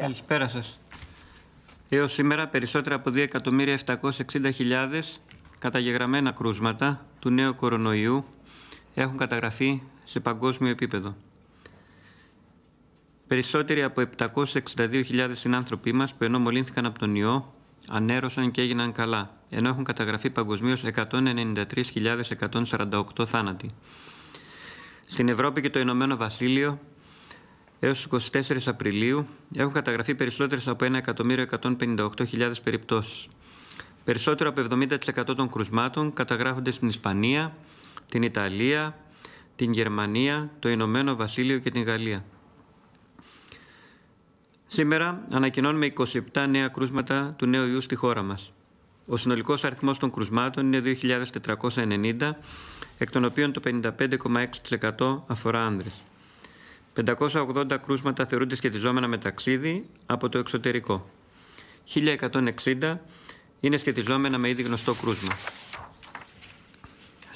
Καλησπέρα σας. Έως σήμερα περισσότερα από 2.760.000 καταγεγραμμένα κρούσματα του νέου κορονοϊού έχουν καταγραφεί σε παγκόσμιο επίπεδο. Περισσότεροι από 762.000 συνάνθρωποι μας που ενώ μολύνθηκαν από τον ιό ανέρωσαν και έγιναν καλά, ενώ έχουν καταγραφεί παγκοσμίως 193.148 θάνατοι. Στην Ευρώπη και το Ηνωμένο Βασίλειο έως 24 Απριλίου έχουν καταγραφεί περισσότερες από 1.158.000 περιπτώσεις. Περισσότερο από 70% των κρουσμάτων καταγράφονται στην Ισπανία, την Ιταλία, την Γερμανία, το Ηνωμένο Βασίλειο και την Γαλλία. Σήμερα ανακοινώνουμε 27 νέα κρούσματα του νέου ιού στη χώρα μας. Ο συνολικός αριθμός των κρουσμάτων είναι 2.490, εκ των οποίων το 55,6% αφορά άνδρες. 580 κρούσματα θεωρούνται σχετιζόμενα με ταξίδι από το εξωτερικό. 1160 είναι σχετιζόμενα με ήδη γνωστό κρούσμα.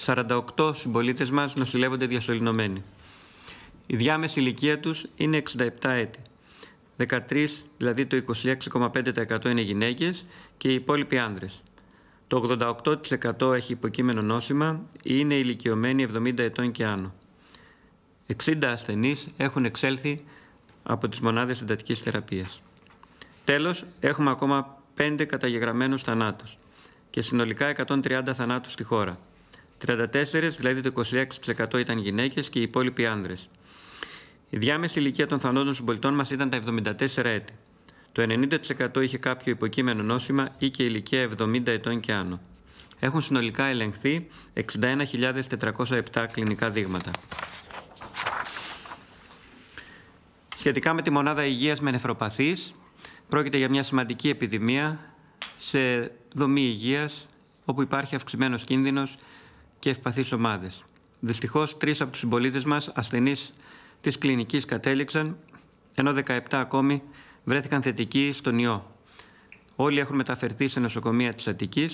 48 συμπολίτες μας νοσηλεύονται διασωληνωμένοι. Η διάμεση ηλικία τους είναι 67 έτη. 13, δηλαδή το 26,5% είναι γυναίκες και οι υπόλοιποι άνδρες. Το 88% έχει υποκείμενο νόσημα ή είναι ηλικιωμένοι 70 ετών και άνω. 60 ασθενείς έχουν εξέλθει από τις μονάδες εντατικής θεραπείας. Τέλος, έχουμε ακόμα 5 καταγεγραμμένους θανάτους και συνολικά 130 θανάτους στη χώρα. 34, δηλαδή το 26% ήταν γυναίκες και οι υπόλοιποι άνδρες. Η διάμεση ηλικία των θανόντων συμπολιτών μας ήταν τα 74 έτη. Το 90% είχε κάποιο υποκείμενο νόσημα ή και ηλικία 70 ετών και άνω. Έχουν συνολικά ελεγχθεί 61.407 κλινικά δείγματα. Σχετικά με τη μονάδα υγείας με πρόκειται για μια σημαντική επιδημία σε δομή υγείας, όπου υπάρχει αυξημένος κίνδυνος και ευπαθείς ομάδες. Δυστυχώς, τρεις από τους συμπολίτες μας ασθενείς της κλινικής κατέληξαν, ενώ 17 ακόμη βρέθηκαν θετικοί στον ιό. Όλοι έχουν μεταφερθεί σε νοσοκομεία της Αττικής.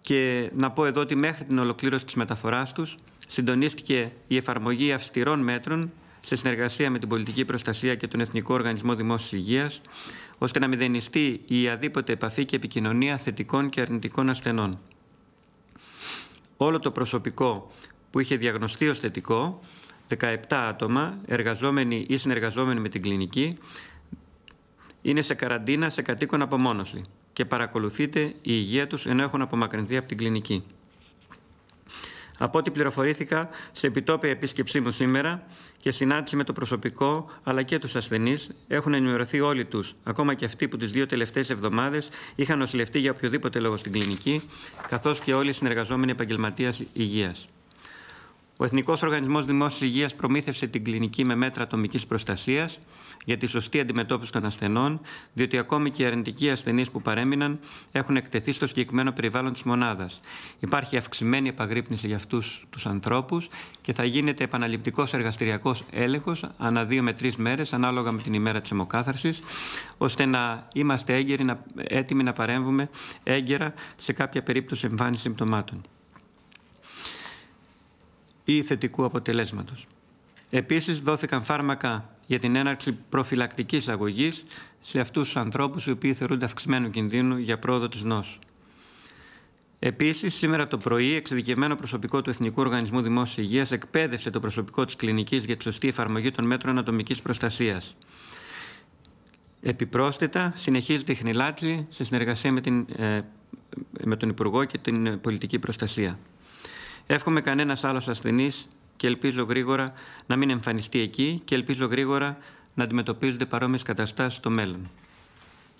και να πω εδώ ότι μέχρι την ολοκλήρωση της μεταφοράς τους συντονίστηκε η εφαρμογή αυστηρών μέτρων σε συνεργασία με την Πολιτική Προστασία και τον Εθνικό Οργανισμό Δημόσιας Υγείας, ώστε να μηδενιστεί η αδίποτε επαφή και επικοινωνία θετικών και αρνητικών ασθενών. Όλο το προσωπικό που είχε διαγνωστεί ως θετικό, 17 άτομα, εργαζόμενοι ή συνεργαζόμενοι με την κλινική, είναι σε καραντίνα σε κατοίκον απομόνωση και παρακολουθείται η υγεία τους ενώ έχουν απομακρυνθεί από την κλινική. Από ό,τι πληροφορήθηκα σε επιτόπια επίσκεψή μου σήμερα και συνάντηση με το προσωπικό αλλά και τους ασθενείς, έχουν ενημερωθεί όλοι τους, ακόμα και αυτοί που τις δύο τελευταίες εβδομάδες είχαν νοσηλευτεί για οποιοδήποτε λόγο στην κλινική, καθώς και όλοι οι συνεργαζόμενοι επαγγελματίας υγείας. Ο Εθνικός Οργανισμός Δημόσιας Υγείας προμήθευσε την κλινική με μέτρα ατομικής προστασίας για τη σωστή αντιμετώπιση των ασθενών, διότι ακόμη και οι αρνητικοί ασθενείς που παρέμειναν έχουν εκτεθεί στο συγκεκριμένο περιβάλλον της μονάδας. Υπάρχει αυξημένη επαγρύπνηση για αυτούς τους ανθρώπους και θα γίνεται επαναληπτικός εργαστηριακός έλεγχος ανά δύο με τρεις μέρες, ανάλογα με την ημέρα της αιμοκάθαρσης, ώστε να είμαστε έγκαιροι, έτοιμοι να παρέμβουμε έγκαιρα σε κάποια περίπτωση εμφάνισης συμπτωμάτων ή θετικού αποτελέσματος. Επίσης δόθηκαν φάρμακα για την έναρξη προφυλακτικής αγωγής σε αυτούς τους ανθρώπους οι οποίοι θεωρούνται αυξημένου κινδύνου για πρόοδο της νόσου. Επίσης, σήμερα το πρωί, εξειδικευμένο προσωπικό του Εθνικού Οργανισμού Δημόσιας Υγείας εκπαίδευσε το προσωπικό της κλινικής για τη σωστή εφαρμογή των μέτρων ατομική προστασίας. Επιπρόσθετα, συνεχίζεται η χνηλάτση σε συνεργασία με, την, ε, με τον Υπουργό και την Πολιτική Προστασία. Εύχομαι κανένας άλλος ασθενής και ελπίζω γρήγορα να μην εμφανιστεί εκεί και ελπίζω γρήγορα να αντιμετωπίζονται παρόμοιες καταστάσεις στο μέλλον.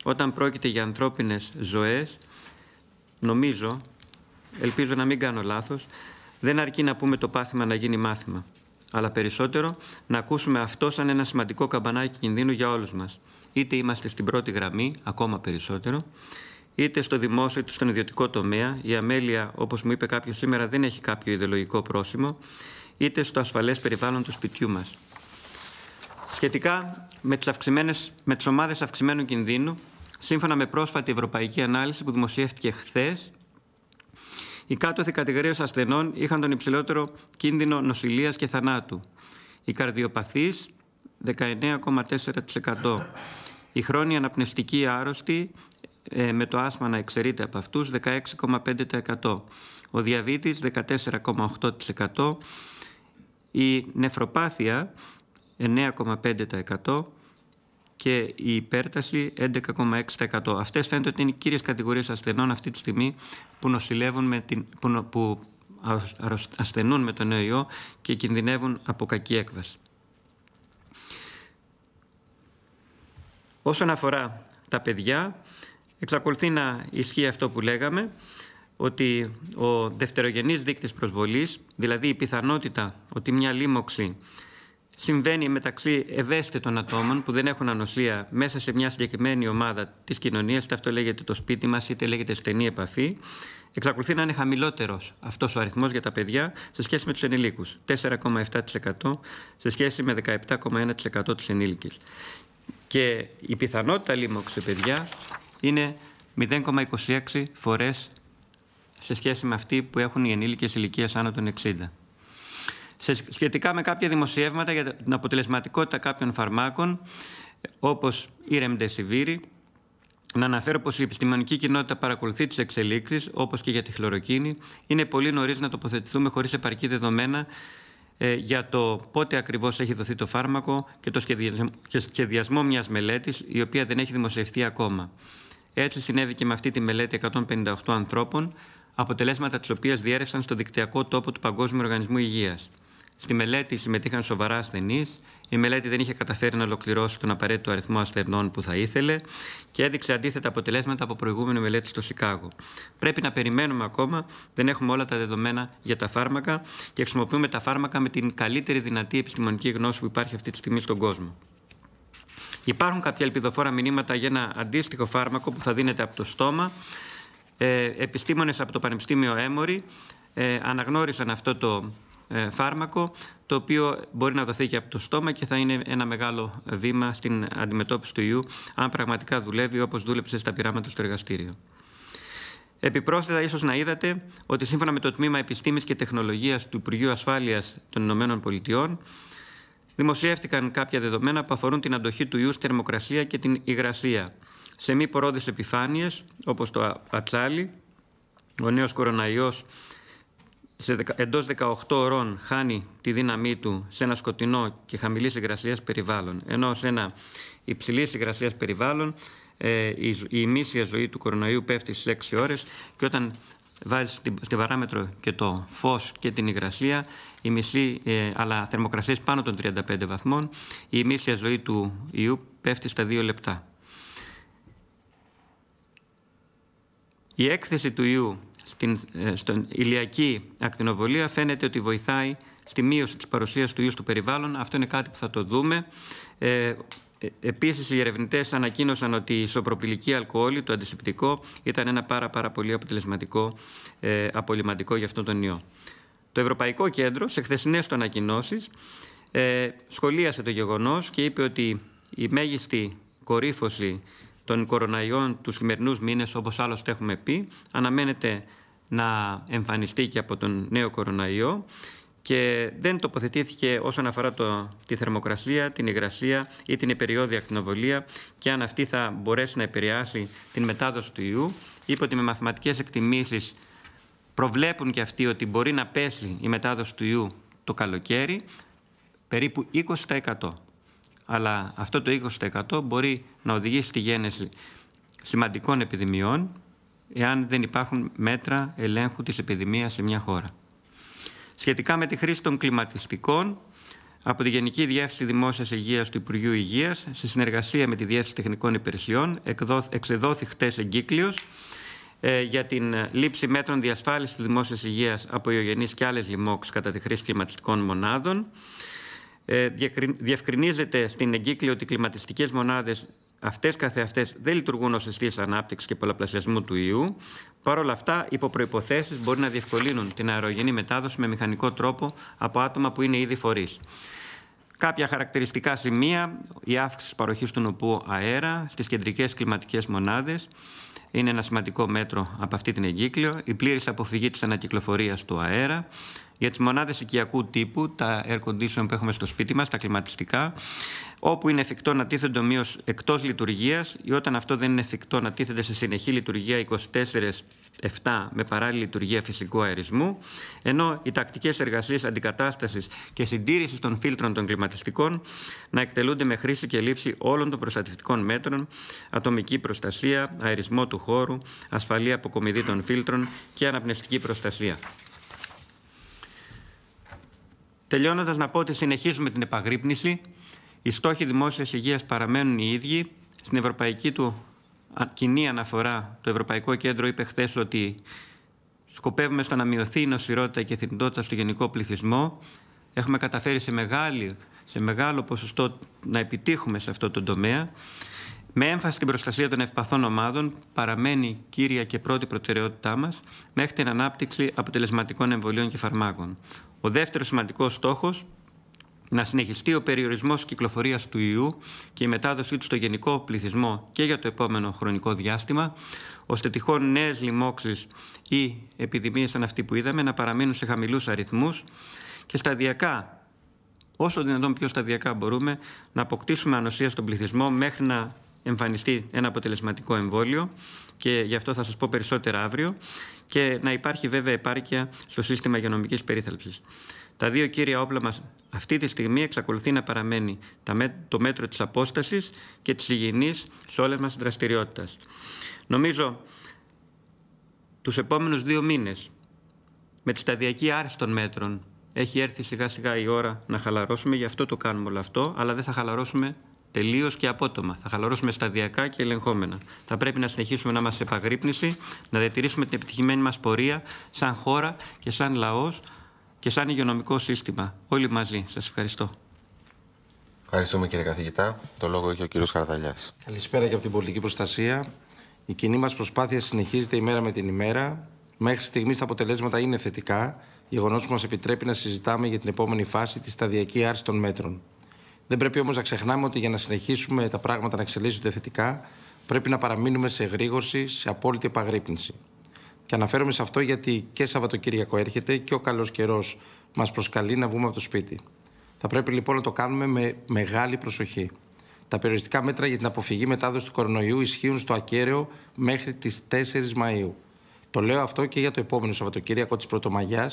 Όταν πρόκειται για ανθρώπινες ζωές, νομίζω, ελπίζω να μην κάνω λάθος, δεν αρκεί να πούμε το πάθημα να γίνει μάθημα. Αλλά περισσότερο να ακούσουμε αυτό σαν ένα σημαντικό καμπανάκι κινδύνου για όλους μας. Είτε είμαστε στην πρώτη γραμμή, ακόμα περισσότερο, είτε στο δημόσιο είτε στον ιδιωτικό τομέα. Η αμέλεια, όπως μου είπε κάποιος σήμερα, δεν έχει κάποιο ιδεολογικό πρόσημο, είτε στο ασφαλές περιβάλλον του σπιτιού μας. Σχετικά με τις τις ομάδες αυξημένου κινδύνου, σύμφωνα με πρόσφατη ευρωπαϊκή ανάλυση που δημοσιεύτηκε χθες, οι κάτωθοι κατηγορίες ασθενών είχαν τον υψηλότερο κίνδυνο νοσηλείας και θανάτου. Οι καρδιοπαθείς 19,4%. Οι χρόνια αναπνευστικοί άρρωστοι ε, με το άσμα να εξαιρείται από αυτούς 16,5%, ο διαβήτης 14,8%, η νεφροπάθεια 9,5% και η υπέρταση 11,6%. Αυτές φαίνεται ότι είναι οι κύριες κατηγορίες ασθενών αυτή τη στιγμή που, την, που, ασθενούν με τον νέο ιό και κινδυνεύουν από κακή έκβαση. Όσον αφορά τα παιδιά, εξακολουθεί να ισχύει αυτό που λέγαμε, ότι ο δευτερογενής δείκτης προσβολής, δηλαδή η πιθανότητα ότι μια λίμωξη συμβαίνει μεταξύ ευαίσθητων ατόμων που δεν έχουν ανοσία μέσα σε μια συγκεκριμένη ομάδα της κοινωνίας, είτε αυτό λέγεται το σπίτι μας, είτε λέγεται στενή επαφή, εξακολουθεί να είναι χαμηλότερος αυτός ο αριθμός για τα παιδιά σε σχέση με τους ενηλίκους, 4,7% σε σχέση με 17,1% τους ενήλικες. Και η πιθανότητα λίμωξη παιδιά είναι 0,26 φορές σε σχέση με αυτή που έχουν οι ενήλικες ηλικίες άνω των 60. Σε σχετικά με κάποια δημοσιεύματα για την αποτελεσματικότητα κάποιων φαρμάκων, όπως η Remdesivir, να αναφέρω πως η επιστημονική κοινότητα παρακολουθεί τις εξελίξεις, όπως και για τη χλωροκίνη. Είναι πολύ νωρίς να τοποθετηθούμε χωρίς επαρκή δεδομένα ε, για το πότε ακριβώς έχει δοθεί το φάρμακο και το σχεδιασμό μιας μελέτης, η οποία δεν έχει δημοσιευθεί ακόμα. Έτσι συνέβη και με αυτή τη μελέτη 158 ανθρώπων, αποτελέσματα της οποίας διέρευσαν στο δικτυακό τόπο του Παγκόσμιου Οργανισμού Υγείας. Στη μελέτη συμμετείχαν σοβαρά ασθενείς. Η μελέτη δεν είχε καταφέρει να ολοκληρώσει τον απαραίτητο αριθμό ασθενών που θα ήθελε και έδειξε αντίθετα αποτελέσματα από προηγούμενη μελέτη στο Σικάγο. Πρέπει να περιμένουμε ακόμα, δεν έχουμε όλα τα δεδομένα για τα φάρμακα και χρησιμοποιούμε τα φάρμακα με την καλύτερη δυνατή επιστημονική γνώση που υπάρχει αυτή τη στιγμή στον κόσμο. Υπάρχουν κάποια ελπιδοφόρα μηνύματα για ένα αντίστοιχο φάρμακο που θα δίνεται από το στόμα. Ε, επιστήμονες από το Πανεπιστήμιο Έμορη ε, αναγνώρισαν αυτό το ε, φάρμακο, το οποίο μπορεί να δοθεί και από το στόμα και θα είναι ένα μεγάλο βήμα στην αντιμετώπιση του ιού, αν πραγματικά δουλεύει όπως δούλεψε στα πειράματα στο εργαστήριο. Επιπρόσθετα, ίσως να είδατε ότι σύμφωνα με το Τμήμα Επιστήμης και Τεχνολογίας του Υπουργείου Ασφάλειας των Ηνωμένων Πολιτειών, δημοσιεύτηκαν κάποια δεδομένα που αφορούν την αντοχή του ιούς στη θερμοκρασία και την υγρασία. Σε μη πορόδε επιφάνειες, όπως το ατσάλι, ο νέος κοροναϊός εντό 18 ώρων χάνει τη δύναμή του σε ένα σκοτεινό και χαμηλής υγρασίας περιβάλλον. Ενώ σε ένα υψηλής υγρασίας περιβάλλον ε, η, ημίσια ζωή του κορονοϊού πέφτει στις 6 ώρες και όταν βάζεις στην, παράμετρο και το φως και την υγρασία, η μισή, ε, αλλά θερμοκρασίες πάνω των 35 βαθμών, η ημίσια ζωή του ιού πέφτει στα δύο λεπτά. Η έκθεση του ιού στην ε, ηλιακή ακτινοβολία φαίνεται ότι βοηθάει στη μείωση της παρουσίας του ιού στο περιβάλλον. Αυτό είναι κάτι που θα το δούμε. Ε, ε Επίσης, οι ερευνητές ανακοίνωσαν ότι η ισοπροπηλική αλκοόλη, το αντισηπτικό, ήταν ένα πάρα, πάρα πολύ αποτελεσματικό ε, απολυματικό για αυτόν τον ιό. Το Ευρωπαϊκό Κέντρο, σε χθεσινές του ανακοινώσεις, ε, σχολίασε το γεγονός και είπε ότι η μέγιστη κορύφωση των κοροναϊών τους χειμερινού μήνες, όπως άλλωστε έχουμε πει, αναμένεται να εμφανιστεί και από τον νέο κοροναϊό και δεν τοποθετήθηκε όσον αφορά το, τη θερμοκρασία, την υγρασία ή την υπεριόδια ακτινοβολία και αν αυτή θα μπορέσει να επηρεάσει την μετάδοση του ιού. Είπε ότι με μαθηματικές εκτιμήσεις Προβλέπουν και αυτοί ότι μπορεί να πέσει η μετάδοση του ιού το καλοκαίρι περίπου 20%. Αλλά αυτό το 20% μπορεί να οδηγήσει στη γέννηση σημαντικών επιδημιών εάν δεν υπάρχουν μέτρα ελέγχου της επιδημίας σε μια χώρα. Σχετικά με τη χρήση των κλιματιστικών, από τη Γενική Διεύθυνση Δημόσιας Υγείας του Υπουργείου Υγείας, σε συνεργασία με τη Διεύθυνση Τεχνικών Υπηρεσιών, εξεδόθη χτες ε, για την ε, λήψη μέτρων διασφάλισης της δημόσιας υγείας από υιογενείς και άλλες λοιμώξεις κατά τη χρήση κλιματιστικών μονάδων. Ε, διευκρινίζεται στην εγκύκλιο ότι οι κλιματιστικές μονάδες Αυτές καθεαυτές δεν λειτουργούν ως αιστείες ανάπτυξης και πολλαπλασιασμού του ιού. Παρ' όλα αυτά, υπό προποθέσει μπορεί να διευκολύνουν την αερογενή μετάδοση με μηχανικό τρόπο από άτομα που είναι ήδη φορείς. Κάποια χαρακτηριστικά σημεία, η αύξηση παροχής του νοπού αέρα στις κεντρικές κλιματικές μονάδες, είναι ένα σημαντικό μέτρο από αυτή την εγκύκλιο, η πλήρης αποφυγή της ανακυκλοφορίας του αέρα, για τις μονάδες οικιακού τύπου, τα air condition που έχουμε στο σπίτι μας, τα κλιματιστικά, όπου είναι εφικτό να τίθενται ομοίως εκτός λειτουργίας ή όταν αυτό δεν είναι εφικτό να τίθενται σε συνεχή λειτουργία 24-7 με παράλληλη λειτουργία φυσικού αερισμού, ενώ οι τακτικές εργασίες αντικατάστασης και συντήρησης των φίλτρων των κλιματιστικών να εκτελούνται με χρήση και λήψη όλων των προστατευτικών μέτρων, ατομική προστασία, αερισμό του χώρου, ασφαλή αποκομιδή των φίλτρων και αναπνευστική προστασία. Τελειώνοντας, να πω ότι συνεχίζουμε την επαγρύπνηση. Οι στόχοι δημόσιας υγείας παραμένουν οι ίδιοι. Στην ευρωπαϊκή του κοινή αναφορά, το Ευρωπαϊκό Κέντρο είπε χθες ότι σκοπεύουμε στο να μειωθεί η νοσηρότητα και η θνητότητα στο γενικό πληθυσμό. Έχουμε καταφέρει σε, μεγάλη, σε μεγάλο ποσοστό να επιτύχουμε σε αυτό το τομέα. Με έμφαση στην προστασία των ευπαθών ομάδων, παραμένει κύρια και πρώτη προτεραιότητά μας μέχρι την ανάπτυξη αποτελεσματικών εμβολίων και φαρμάκων. Ο δεύτερος σημαντικός στόχος να συνεχιστεί ο περιορισμός κυκλοφορίας του ιού και η μετάδοσή του στο γενικό πληθυσμό και για το επόμενο χρονικό διάστημα, ώστε τυχόν νέες λοιμώξεις ή επιδημίες σαν αυτή που είδαμε να παραμείνουν σε χαμηλούς αριθμούς. και σταδιακά, όσο δυνατόν πιο σταδιακά μπορούμε, να αποκτήσουμε ανοσία στον πληθυσμό μέχρι να εμφανιστεί ένα αποτελεσματικό εμβόλιο και γι' αυτό θα σας πω περισσότερα αύριο και να υπάρχει βέβαια επάρκεια στο σύστημα υγειονομικής περίθαλψης. Τα δύο κύρια όπλα μας αυτή τη στιγμή εξακολουθεί να παραμένει το μέτρο της απόστασης και της υγιεινής σε όλες μας δραστηριότητα. Νομίζω τους επόμενους δύο μήνες, με τη σταδιακή άρση των μέτρων, έχει έρθει σιγά σιγά η ώρα να χαλαρώσουμε, γι' αυτό το κάνουμε όλο αυτό, αλλά δεν θα χαλαρώσουμε Τελείως και απότομα. Θα χαλαρώσουμε σταδιακά και ελεγχόμενα. Θα πρέπει να συνεχίσουμε να είμαστε σε επαγρύπνηση, να διατηρήσουμε την επιτυχημένη μας πορεία σαν χώρα και σαν λαός και σαν υγειονομικό σύστημα. Όλοι μαζί. Σας ευχαριστώ. Ευχαριστούμε κύριε καθηγητά. Το λόγο έχει ο κύριος Καρδαλιά. Καλησπέρα και από την πολιτική προστασία. Η κοινή μας προσπάθεια συνεχίζεται ημέρα με την ημέρα. Μέχρι στιγμής τα αποτελέσματα είναι θετικά, γεγονός που μας επιτρέπει να συζητάμε για την επόμενη φάση τη σταδιακή άρση των μέτρων. Δεν πρέπει όμως να ξεχνάμε ότι για να συνεχίσουμε τα πράγματα να εξελίσσονται θετικά, πρέπει να παραμείνουμε σε γρήγορση, σε απόλυτη επαγρύπνηση. Και αναφέρομαι σε αυτό γιατί και Σαββατοκύριακο έρχεται και ο καλός καιρός μας προσκαλεί να βγούμε από το σπίτι. Θα πρέπει λοιπόν να το κάνουμε με μεγάλη προσοχή. Τα περιοριστικά μέτρα για την αποφυγή μετάδοσης του κορονοϊού ισχύουν στο ακέραιο μέχρι τις 4 Μαου. Το λέω αυτό και για το επόμενο Σαββατοκύριακο της Πρωτομαγιάς,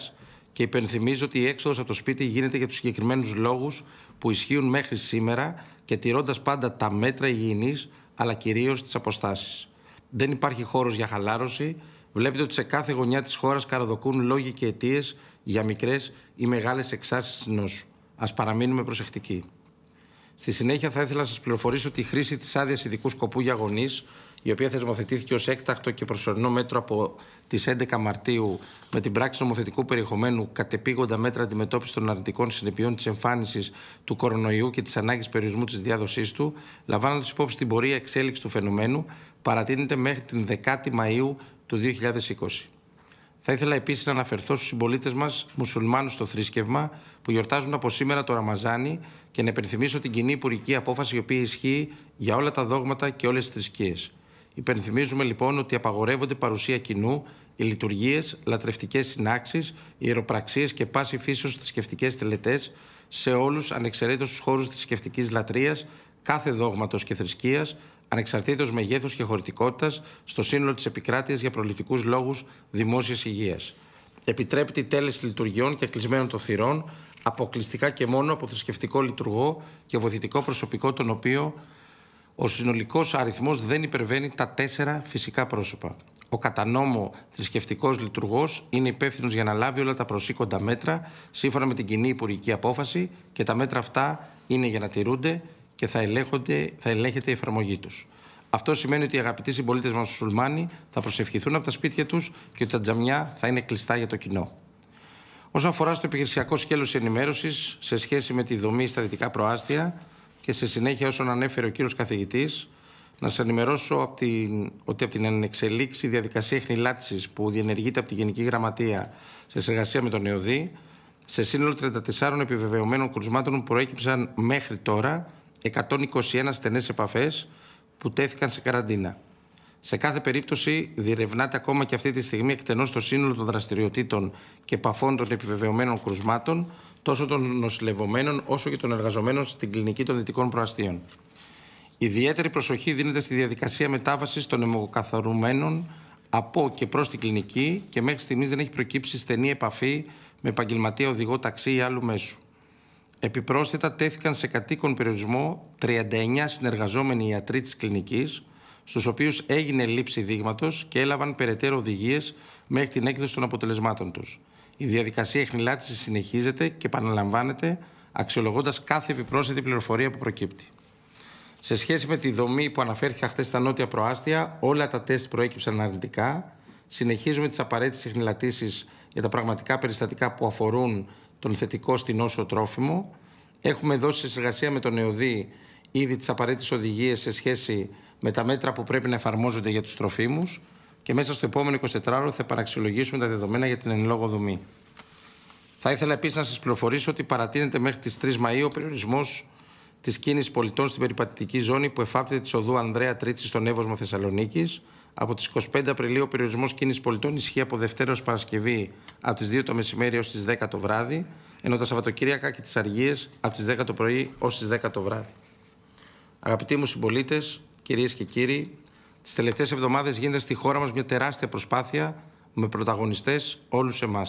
και υπενθυμίζω ότι η έξοδος από το σπίτι γίνεται για τους συγκεκριμένους λόγους που ισχύουν μέχρι σήμερα και τηρώντας πάντα τα μέτρα υγιεινής αλλά κυρίως τις αποστάσεις. Δεν υπάρχει χώρος για χαλάρωση. Βλέπετε ότι σε κάθε γωνιά της χώρας καραδοκούν λόγοι και αιτίες για μικρές ή μεγάλες εξάρσεις της νόσου. Ας παραμείνουμε προσεκτικοί. Στη συνέχεια θα ήθελα να σας πληροφορήσω ότι η χρήση της άδειας ειδικού σκοπού για γονείς η οποία θεσμοθετήθηκε ως έκτακτο και προσωρινό μέτρο από τις 11 Μαρτίου με την πράξη νομοθετικού περιεχομένου κατεπίγοντα μέτρα αντιμετώπισης των αρνητικών συνεπειών της εμφάνισή του κορονοϊού και της ανάγκης περιορισμού της διάδοσής του, λαμβάνοντας υπόψη την πορεία εξέλιξη του φαινομένου, παρατείνεται μέχρι την 10η Μαΐου του 2020. Θα ήθελα επίσης να αναφερθώ στους συμπολίτες μας, μουσουλμάνους στο θρήσκευμα, που γιορτάζουν από σήμερα το Ραμαζάνι και να υπενθυμίσω την κοινή υπουργική απόφαση, η οποία ισχύει για όλα τα δόγματα και όλες τις θρησκείες. Υπενθυμίζουμε λοιπόν ότι απαγορεύονται παρουσία κοινού, οι λειτουργίες, λατρευτικές συνάξεις, ιεροπραξίε και πάση φύσεως θρησκευτικές τελετές σε όλους ανεξαιρέτως τους χώρους θρησκευτικής λατρείας, κάθε δόγματος και θρησκείας, ανεξαρτήτως μεγέθους και χωρητικότητας, στο σύνολο της επικράτειας για προληπτικούς λόγους δημόσιας υγείας. Επιτρέπεται η τέλεση λειτουργιών και κλεισμένων των θυρών αποκλειστικά και μόνο από θρησκευτικό λειτουργό και βοηθητικό προσωπικό τον οποίο ο συνολικός αριθμός δεν υπερβαίνει τα τέσσερα φυσικά πρόσωπα. Ο κατανόμο νόμο θρησκευτικός λειτουργός είναι υπεύθυνος για να λάβει όλα τα προσήκοντα μέτρα σύμφωνα με την κοινή υπουργική απόφαση και τα μέτρα αυτά είναι για να τηρούνται και θα, θα ελέγχεται η εφαρμογή τους. Αυτό σημαίνει ότι οι αγαπητοί συμπολίτες μας μουσουλμάνοι θα προσευχηθούν από τα σπίτια τους και ότι τα τζαμιά θα είναι κλειστά για το κοινό. Όσον αφορά στο επιχειρησιακό σκέλος ενημέρωσης σε σχέση με τη δομή στα δυτικά προάστια, και σε συνέχεια όσον ανέφερε ο κύριος καθηγητής, να σας ενημερώσω ότι από την ενεξελίξη διαδικασία εχνηλάτησης που διενεργείται από τη Γενική Γραμματεία σε συνεργασία με τον ΕΟΔΗ, σε σύνολο 34 επιβεβαιωμένων κρουσμάτων προέκυψαν μέχρι τώρα 121 στενές επαφές που τέθηκαν σε καραντίνα. Σε κάθε περίπτωση διερευνάται ακόμα και αυτή τη στιγμή εκτενώς το σύνολο των δραστηριοτήτων και επαφών των επιβεβαιωμένων κρουσμάτων τόσο των νοσηλευωμένων όσο και των εργαζομένων στην κλινική των Δυτικών Προαστίων. Ιδιαίτερη προσοχή δίνεται στη διαδικασία μετάβασης των αιμοκαθαρουμένων από και προς την κλινική και μέχρι στιγμής δεν έχει προκύψει στενή επαφή με επαγγελματία οδηγό ταξί ή άλλου μέσου. Επιπρόσθετα, τέθηκαν σε κατοίκον περιορισμό 39 συνεργαζόμενοι ιατροί της κλινικής, στους οποίους έγινε λήψη δείγματος και έλαβαν περαιτέρω οδηγίες μέχρι την έκδοση των αποτελεσμάτων τους. Η διαδικασία εχνηλάτηση συνεχίζεται και επαναλαμβάνεται αξιολογώντας κάθε επιπρόσθετη πληροφορία που προκύπτει. Σε σχέση με τη δομή που αναφέρθηκε χθες στα νότια προάστια, όλα τα τεστ προέκυψαν αρνητικά. Συνεχίζουμε τις απαραίτητες εχνηλατήσει για τα πραγματικά περιστατικά που αφορούν τον θετικό στην όσο τρόφιμο. Έχουμε δώσει σε συνεργασία με τον ΕΟΔΗ ήδη τις απαραίτητες οδηγίες σε σχέση με τα μέτρα που πρέπει να εφαρμόζονται για τους τροφίμους και μέσα στο επόμενο 24ωρο θα επαναξιολογήσουμε τα δεδομένα για την εν λόγω δομή. Θα ήθελα επίσης να σας πληροφορήσω ότι παρατείνεται μέχρι τις 3 Μαου ο περιορισμός της κίνησης πολιτών στην περιπατητική ζώνη που εφάπτεται της οδού Ανδρέα Τρίτσι στον Εύωσμο Θεσσαλονίκης. Από τις 25 Απριλίου ο περιορισμός κίνησης πολιτών ισχύει από Δευτέρα ως Παρασκευή από τις 2 το μεσημέρι ω τι 10 το βράδυ, ενώ τα Σαββατοκύριακα και τις Αργίες από τις 10 το πρωί ω τι 10 το βράδυ. Αγαπητοί μου συμπολίτες, κυρίες και κύριοι, τις τελευταίες εβδομάδες γίνεται στη χώρα μας μια τεράστια προσπάθεια με πρωταγωνιστές όλους εμάς.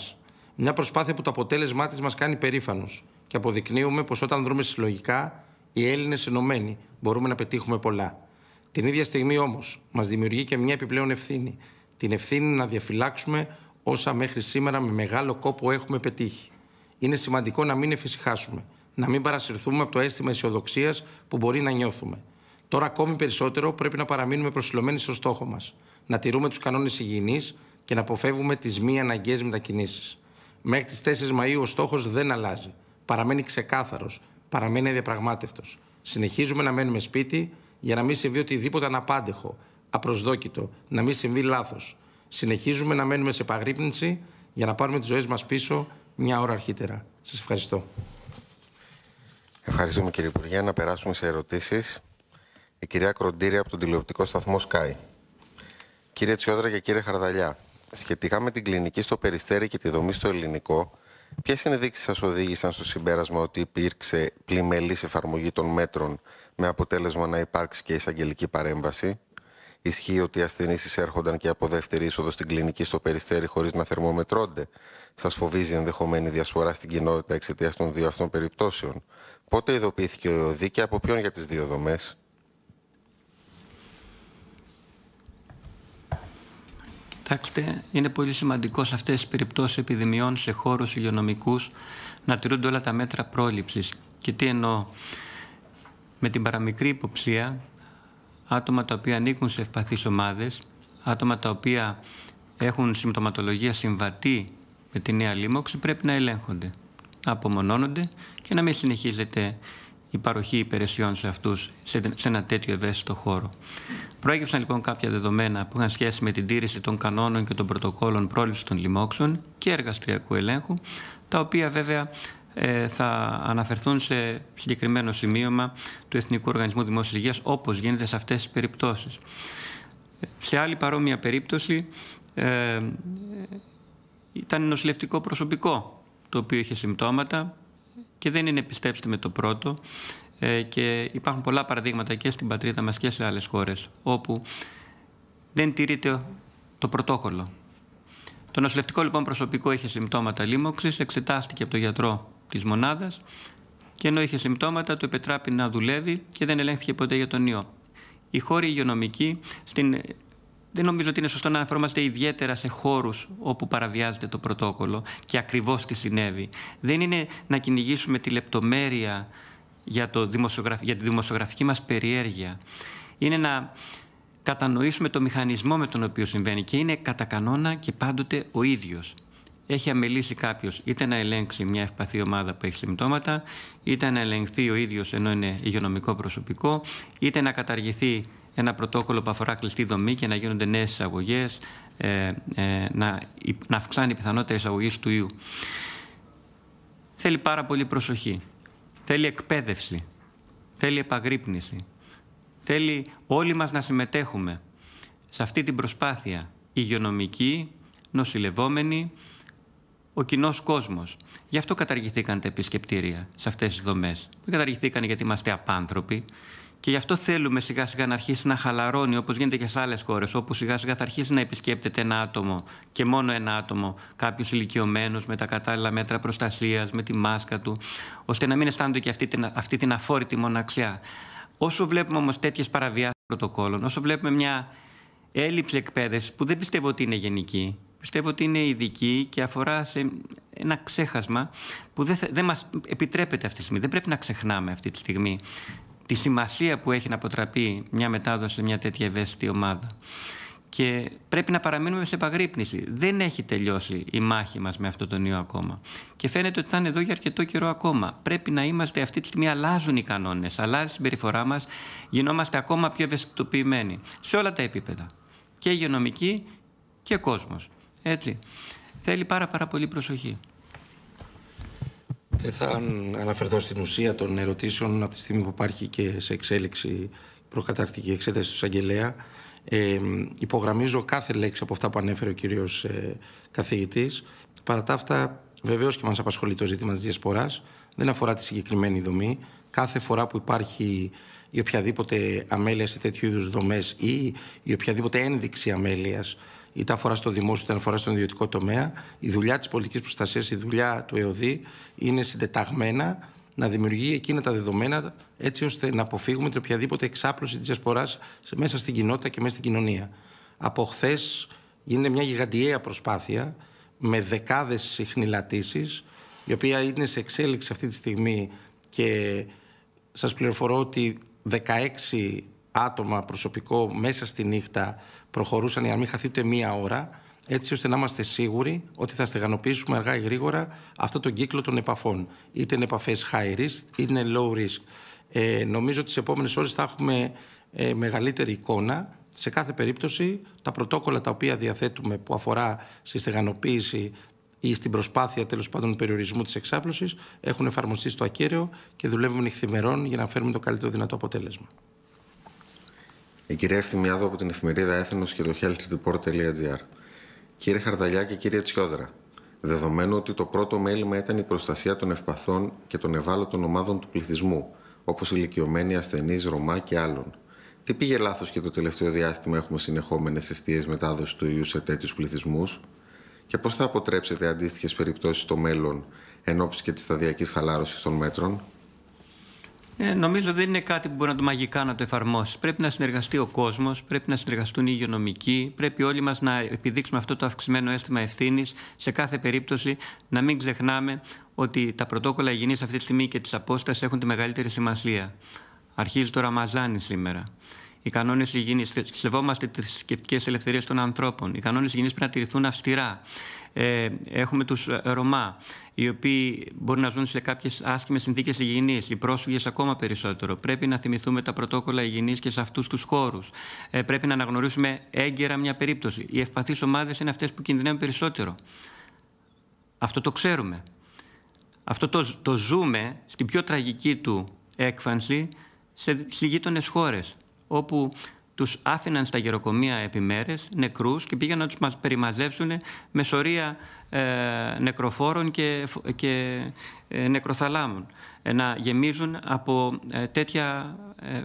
Μια προσπάθεια που το αποτέλεσμά της μας κάνει περήφανος και αποδεικνύουμε πως όταν δρούμε συλλογικά, οι Έλληνες ενωμένοι μπορούμε να πετύχουμε πολλά. Την ίδια στιγμή όμως, μας δημιουργεί και μια επιπλέον ευθύνη. Την ευθύνη να διαφυλάξουμε όσα μέχρι σήμερα με μεγάλο κόπο έχουμε πετύχει. Είναι σημαντικό να μην εφησυχάσουμε, να μην παρασυρθούμε από το αίσθημα αισιοδοξίας που μπορεί να νιώθουμε. Τώρα, ακόμη περισσότερο, πρέπει να παραμείνουμε προσιλωμένοι στο στόχο μας. Να τηρούμε τους κανόνες υγιεινής και να αποφεύγουμε τις μη αναγκαίες μετακινήσεις. Μέχρι τις 4 Μαου ο στόχος δεν αλλάζει. Παραμένει ξεκάθαρος. Παραμένει αδιαπραγμάτευτος. Συνεχίζουμε να μένουμε σπίτι για να μην συμβεί οτιδήποτε αναπάντεχο, απροσδόκητο, να μην συμβεί λάθος. Συνεχίζουμε να μένουμε σε παγρύπνηση για να πάρουμε τις ζωές μας πίσω μια ώρα αρχίτερα. Σας ευχαριστώ. Ευχαριστούμε κύριε Υπουργέ. Να περάσουμε σε ερωτήσεις η κυρία Κροντήρη από τον τηλεοπτικό σταθμό Sky. Κύριε Τσιόδρα και κύριε Χαρδαλιά, σχετικά με την κλινική στο Περιστέρι και τη δομή στο ελληνικό, ποιες ενδείξει σας οδήγησαν στο συμπέρασμα ότι υπήρξε πλημελή εφαρμογή των μέτρων με αποτέλεσμα να υπάρξει και εισαγγελική παρέμβαση. Ισχύει ότι οι ασθενείς εισέρχονταν και από δεύτερη είσοδο στην κλινική στο περιστέρι χωρίς να θερμομετρώνται. Σας φοβίζει ενδεχομένη διασπορά στην κοινότητα εξαιτίας των δύο αυτών περιπτώσεων. Πότε ειδοποιήθηκε ο ΕΟΔΗ και από ποιον για τις δύο δομές. Κοιτάξτε, είναι πολύ σημαντικό σε αυτές τις περιπτώσεις επιδημιών σε χώρους υγειονομικούς να τηρούνται όλα τα μέτρα πρόληψης. Και τι εννοώ. Με την παραμικρή υποψία, άτομα τα οποία ανήκουν σε ευπαθείς ομάδες, άτομα τα οποία έχουν συμπτωματολογία συμβατή με τη νέα λίμωξη πρέπει να ελέγχονται, να απομονώνονται και να μην συνεχίζεται η παροχή υπηρεσιών σε αυτούς σε, ένα τέτοιο ευαίσθητο χώρο. Προέκυψαν λοιπόν κάποια δεδομένα που είχαν σχέση με την τήρηση των κανόνων και των πρωτοκόλων πρόληψης των λοιμόξεων και εργαστριακού ελέγχου, τα οποία βέβαια ε, θα αναφερθούν σε συγκεκριμένο σημείωμα του Εθνικού Οργανισμού Δημόσιας Υγείας όπως γίνεται σε αυτές τις περιπτώσεις. Σε άλλη παρόμοια περίπτωση ε, ήταν νοσηλευτικό προσωπικό το οποίο είχε συμπτώματα και δεν είναι πιστέψτε με το πρώτο ε, και υπάρχουν πολλά παραδείγματα και στην πατρίδα μας και σε άλλες χώρες όπου δεν τηρείται το πρωτόκολλο. Το νοσηλευτικό λοιπόν προσωπικό είχε συμπτώματα λίμωξης, εξετάστηκε από τον γιατρό της μονάδας και ενώ είχε συμπτώματα το επιτράπη να δουλεύει και δεν ελέγχθηκε ποτέ για τον ιό. Οι χώροι υγειονομικοί στην δεν νομίζω ότι είναι σωστό να αναφερόμαστε ιδιαίτερα σε χώρους όπου παραβιάζεται το πρωτόκολλο και ακριβώς τι συνέβη. Δεν είναι να κυνηγήσουμε τη λεπτομέρεια για, το δημοσιογραφ... για τη δημοσιογραφική μας περιέργεια. Είναι να κατανοήσουμε το μηχανισμό με τον οποίο συμβαίνει και είναι κατά κανόνα και πάντοτε ο ίδιος. Έχει αμελήσει κάποιος είτε να ελέγξει μια ευπαθή ομάδα που έχει συμπτώματα, είτε να ελεγχθεί ο ίδιος ενώ είναι υγειονομικό προσωπικό, είτε να καταργηθεί ένα πρωτόκολλο που αφορά κλειστή δομή και να γίνονται νέες εισαγωγές, ε, ε να, αυξάνει η πιθανότητα εισαγωγής του ιού. Θέλει πάρα πολύ προσοχή. Θέλει εκπαίδευση. Θέλει επαγρύπνηση. Θέλει όλοι μας να συμμετέχουμε σε αυτή την προσπάθεια. Υγειονομικοί, νοσηλευόμενοι, ο κοινός κόσμος. Γι' αυτό καταργηθήκαν τα επισκεπτήρια σε αυτές τις δομές. Δεν καταργηθήκαν γιατί είμαστε απάνθρωποι. Και γι' αυτό θέλουμε σιγά σιγά να αρχίσει να χαλαρώνει όπως γίνεται και σε άλλες χώρες, όπου σιγά σιγά θα αρχίσει να επισκέπτεται ένα άτομο και μόνο ένα άτομο, κάποιος ηλικιωμένος με τα κατάλληλα μέτρα προστασίας, με τη μάσκα του, ώστε να μην αισθάνονται και αυτή την, αυτή την αφόρητη μοναξιά. Όσο βλέπουμε όμως τέτοιες παραβιάσεις πρωτοκόλων, όσο βλέπουμε μια έλλειψη εκπαίδευσης που δεν πιστεύω ότι είναι γενική, πιστεύω ότι είναι ειδική και αφορά σε ένα ξέχασμα που δεν, θα, δεν μας επιτρέπεται αυτή τη στιγμή. Δεν πρέπει να ξεχνάμε αυτή τη στιγμή τη σημασία που έχει να αποτραπεί μια μετάδοση σε μια τέτοια ευαίσθητη ομάδα. Και πρέπει να παραμείνουμε σε επαγρύπνηση. Δεν έχει τελειώσει η μάχη μας με αυτό τον ιό ακόμα. Και φαίνεται ότι θα είναι εδώ για αρκετό καιρό ακόμα. Πρέπει να είμαστε αυτή τη στιγμή, αλλάζουν οι κανόνες, αλλάζει η συμπεριφορά μας, γινόμαστε ακόμα πιο ευαισθητοποιημένοι σε όλα τα επίπεδα. Και υγειονομική και κόσμος. Έτσι. Θέλει πάρα, πάρα πολύ προσοχή θα αναφερθώ στην ουσία των ερωτήσεων από τη στιγμή που υπάρχει και σε εξέλιξη προκαταρκτική εξέταση του εισαγγελέα. Ε, υπογραμμίζω κάθε λέξη από αυτά που ανέφερε ο κύριος ε, καθηγητής. Παρά τα αυτά, βεβαίως και μας απασχολεί το ζήτημα της διασποράς. Δεν αφορά τη συγκεκριμένη δομή. Κάθε φορά που υπάρχει η οποιαδήποτε αμέλεια σε τέτοιου είδους δομές η οποιαδήποτε ένδειξη αμέλειας είτε αφορά στο δημόσιο, είτε αφορά στον ιδιωτικό τομέα, η δουλειά της πολιτικής προστασίας, η δουλειά του ΕΟΔΗ είναι συντεταγμένα να δημιουργεί εκείνα τα δεδομένα έτσι ώστε να αποφύγουμε την οποιαδήποτε εξάπλωση της διασποράς μέσα στην κοινότητα και μέσα στην κοινωνία. Από χθες γίνεται μια γιγαντιαία προσπάθεια με δεκάδες συχνηλατήσεις, η οποία είναι σε εξέλιξη αυτή τη στιγμή και σας πληροφορώ ότι 16 άτομα, προσωπικό μέσα στη νύχτα προχωρούσαν για να μην χαθεί ούτε μία ώρα, έτσι ώστε να είμαστε σίγουροι ότι θα στεγανοποιήσουμε αργά ή γρήγορα αυτό τον κύκλο των επαφών. Είτε είναι επαφές high risk, είτε είναι low risk. Ε, νομίζω ότι τις επόμενες ώρες θα έχουμε ε, μεγαλύτερη εικόνα. Σε κάθε περίπτωση, τα πρωτόκολλα τα οποία διαθέτουμε που αφορά στη στεγανοποίηση ή στην προσπάθεια τέλος πάντων περιορισμού της εξάπλωσης έχουν εφαρμοστεί στο ακέραιο και δουλεύουμε νυχθημερών για να φέρουμε το καλύτερο δυνατό αποτέλεσμα. Η κυρία Ευθυμιάδου από την εφημερίδα Έθνος και το healthreport.gr. Κύριε Χαρδαλιά και κύριε Τσιόδρα, δεδομένου ότι το πρώτο μέλημα ήταν η προστασία των ευπαθών και των ευάλωτων ομάδων του πληθυσμού, όπως ηλικιωμένοι, ασθενείς, Ρωμά και άλλων. Τι πήγε λάθος και το τελευταίο διάστημα έχουμε συνεχόμενες αιστείες μετάδοσης του ιού σε τέτοιους πληθυσμούς, και πώς θα αποτρέψετε αντίστοιχες περιπτώσεις στο μέλλον εν και της σταδιακής χαλάρωσης των μέτρων. Ε, νομίζω δεν είναι κάτι που μπορεί να το μαγικά να το εφαρμόσεις. Πρέπει να συνεργαστεί ο κόσμος, πρέπει να συνεργαστούν οι υγειονομικοί, πρέπει όλοι μας να επιδείξουμε αυτό το αυξημένο αίσθημα ευθύνης σε κάθε περίπτωση, να μην ξεχνάμε ότι τα πρωτόκολλα υγιεινής αυτή τη στιγμή και τη απόσταση έχουν τη μεγαλύτερη σημασία. Αρχίζει το Ραμαζάνι σήμερα. Οι κανόνες υγιεινής. Σεβόμαστε τι σκεπτικέ ελευθερίες των ανθρώπων. Οι κανόνες υγιεινής πρέπει να τηρηθούν αυστηρά. Ε, έχουμε τους ε, Ρωμά, οι οποίοι μπορεί να ζουν σε κάποιες άσχημες συνθήκες υγιεινής, οι πρόσφυγες ακόμα περισσότερο. Πρέπει να θυμηθούμε τα πρωτόκολλα υγιεινής και σε αυτούς τους χώρους. Ε, πρέπει να αναγνωρίσουμε έγκαιρα μια περίπτωση. Οι ευπαθείς ομάδες είναι αυτές που κινδυνεύουν περισσότερο. Αυτό το ξέρουμε. Αυτό το, το ζούμε στην πιο τραγική του έκφανση σε γείτονες χώρες όπου τους άφηναν στα γεροκομεία επιμέρες, νεκρούς και πήγαν να τους μας περιμαζέψουν με σωρία ε, νεκροφόρων και, και ε, νεκροθαλάμων ε, να γεμίζουν από τέτοια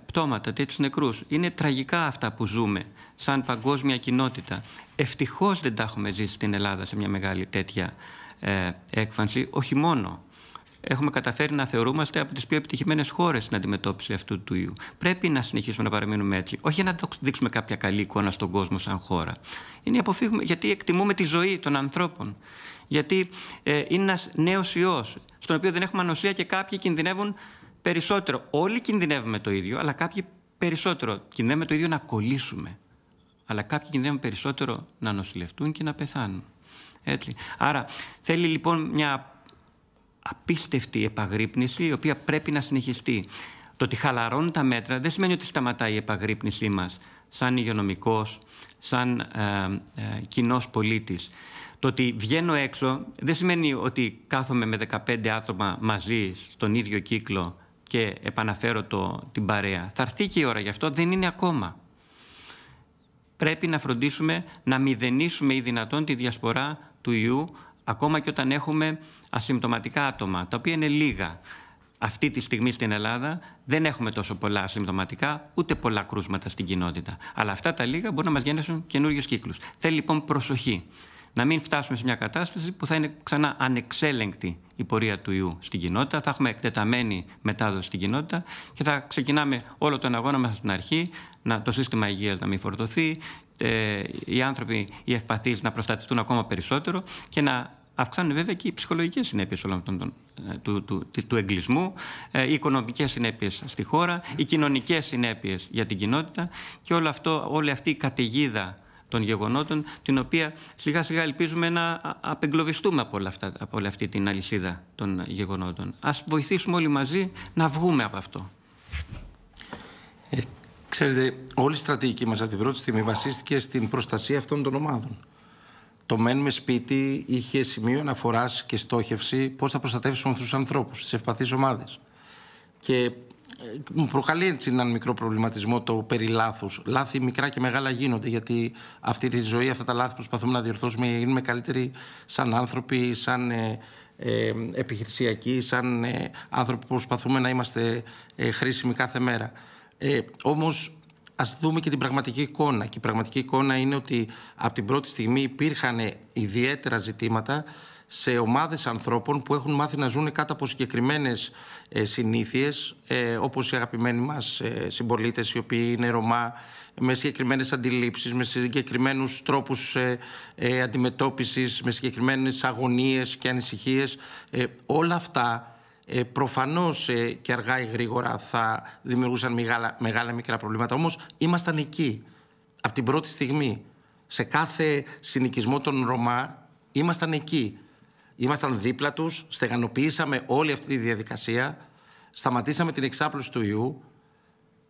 πτώματα, τέτοιους νεκρούς. Είναι τραγικά αυτά που ζούμε σαν παγκόσμια κοινότητα. Ευτυχώς δεν τα έχουμε ζήσει στην Ελλάδα σε μια μεγάλη τέτοια έκφανση, όχι μόνο έχουμε καταφέρει να θεωρούμαστε από τις πιο επιτυχημένες χώρες στην αντιμετώπιση αυτού του ιού. Πρέπει να συνεχίσουμε να παραμείνουμε έτσι. Όχι για να δείξουμε κάποια καλή εικόνα στον κόσμο σαν χώρα. Είναι αποφύγουμε, γιατί εκτιμούμε τη ζωή των ανθρώπων. Γιατί ε, είναι ένας νέος ιός, στον οποίο δεν έχουμε ανοσία και κάποιοι κινδυνεύουν περισσότερο. Όλοι κινδυνεύουμε το ίδιο, αλλά κάποιοι περισσότερο. Κινδυνεύουμε το ίδιο να κολλήσουμε. Αλλά κάποιοι κινδυνεύουν περισσότερο να νοσηλευτούν και να πεθάνουν. Έτσι. Άρα θέλει λοιπόν μια απίστευτη επαγρύπνηση η οποία πρέπει να συνεχιστεί. Το ότι χαλαρώνουν τα μέτρα δεν σημαίνει ότι σταματάει η επαγρύπνησή μας σαν υγειονομικός, σαν ε, ε κοινός πολίτης. Το ότι βγαίνω έξω δεν σημαίνει ότι κάθομαι με 15 άτομα μαζί στον ίδιο κύκλο και επαναφέρω το, την παρέα. Θα έρθει και η ώρα γι' αυτό, δεν είναι ακόμα. Πρέπει να φροντίσουμε να μηδενίσουμε ή δυνατόν τη διασπορά του ιού ακόμα και όταν έχουμε ασυμπτωματικά άτομα, τα οποία είναι λίγα. Αυτή τη στιγμή στην Ελλάδα δεν έχουμε τόσο πολλά ασυμπτωματικά, ούτε πολλά κρούσματα στην κοινότητα. Αλλά αυτά τα λίγα μπορούν να μας γεννήσουν καινούριους κύκλους. Θέλει λοιπόν προσοχή. Να μην φτάσουμε σε μια κατάσταση που θα είναι ξανά ανεξέλεγκτη η πορεία του ιού στην κοινότητα. Θα έχουμε εκτεταμένη μετάδοση στην κοινότητα και θα ξεκινάμε όλο τον αγώνα μας στην αρχή, να, το σύστημα υγείας να μην φορτωθεί, ε, οι άνθρωποι, οι ευπαθείς να προστατευτούν ακόμα περισσότερο και να Αυξάνουν βέβαια και οι ψυχολογικές συνέπειες όλων ε, του, του, του, εγκλισμού, ε, οι οικονομικές συνέπειες στη χώρα, οι κοινωνικές συνέπειες για την κοινότητα και όλο αυτό, όλη αυτή η καταιγίδα των γεγονότων, την οποία σιγά σιγά ελπίζουμε να απεγκλωβιστούμε από, όλα αυτά, από όλη αυτή την αλυσίδα των γεγονότων. Ας βοηθήσουμε όλοι μαζί να βγούμε από αυτό. Ε, ξέρετε, όλη η στρατηγική μας από την πρώτη στιγμή βασίστηκε στην προστασία αυτών των ομάδων το μένουμε σπίτι είχε σημείο αναφοράς και στόχευση πώς θα προστατεύσουμε αυτούς τους ανθρώπους, τις ευπαθείς ομάδες. Και ε, μου προκαλεί έτσι έναν μικρό προβληματισμό το περί λάθους. Λάθη μικρά και μεγάλα γίνονται γιατί αυτή τη ζωή, αυτά τα λάθη που προσπαθούμε να διορθώσουμε γίνουμε καλύτεροι σαν άνθρωποι, σαν ε, ε, επιχειρησιακοί, σαν άνθρωποι που προσπαθούμε να είμαστε χρήσιμοι κάθε μέρα. Ε, ας δούμε και την πραγματική εικόνα. Και η πραγματική εικόνα είναι ότι από την πρώτη στιγμή υπήρχαν ιδιαίτερα ζητήματα σε ομάδες ανθρώπων που έχουν μάθει να ζουν κάτω από συγκεκριμένες ε, συνήθειες ε, όπως οι αγαπημένοι μας ε, συμπολίτες, οι οποίοι είναι Ρωμά με συγκεκριμένες αντιλήψεις, με συγκεκριμένους τρόπους αντιμετώπισης, με συγκεκριμένες αγωνίες και ανησυχίες. Όλα αυτά ε, προφανώς ε, και αργά ή γρήγορα θα δημιουργούσαν μεγάλα, μεγάλα μικρά προβλήματα. Όμως ήμασταν εκεί από την πρώτη στιγμή. Σε κάθε συνοικισμό των Ρωμά ήμασταν εκεί. Ήμασταν δίπλα τους, στεγανοποιήσαμε όλη αυτή τη διαδικασία, σταματήσαμε την εξάπλωση του ιού,